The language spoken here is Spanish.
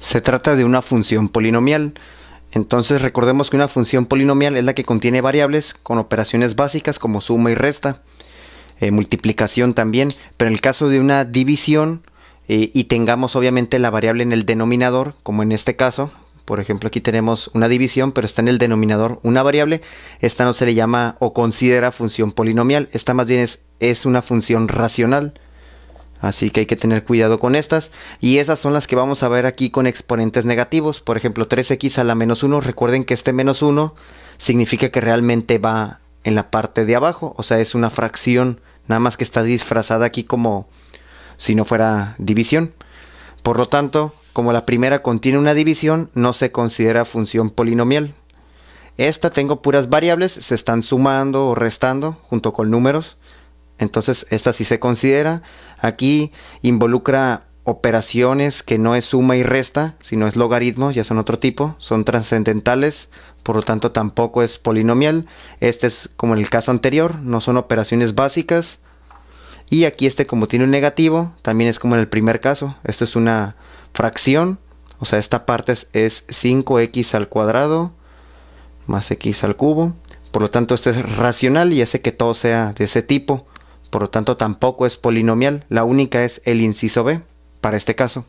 Se trata de una función polinomial. Entonces recordemos que una función polinomial es la que contiene variables con operaciones básicas como suma y resta, eh, multiplicación también, pero en el caso de una división eh, y tengamos obviamente la variable en el denominador, como en este caso, por ejemplo aquí tenemos una división, pero está en el denominador una variable, esta no se le llama o considera función polinomial, esta más bien es una función racional. Así que hay que tener cuidado con estas. Y esas son las que vamos a ver aquí con exponentes negativos. Por ejemplo, 3x a la menos 1. Recuerden que este menos 1 significa que realmente va en la parte de abajo. O sea, es una fracción. Nada más que está disfrazada aquí como si no fuera división. Por lo tanto, como la primera contiene una división, no se considera función polinomial. Esta tengo puras variables, se están sumando o restando junto con números. Entonces, esta sí se considera. Aquí involucra operaciones que no es suma y resta, sino es logaritmo, ya son otro tipo, son trascendentales, por lo tanto tampoco es polinomial. Este es como en el caso anterior, no son operaciones básicas. Y aquí este como tiene un negativo, también es como en el primer caso, esto es una fracción, o sea, esta parte es, 5x al cuadrado más x al cubo. Por lo tanto, este es racional y hace que todo sea de ese tipo. Por lo tanto, tampoco es polinomial, la única es el inciso B, para este caso.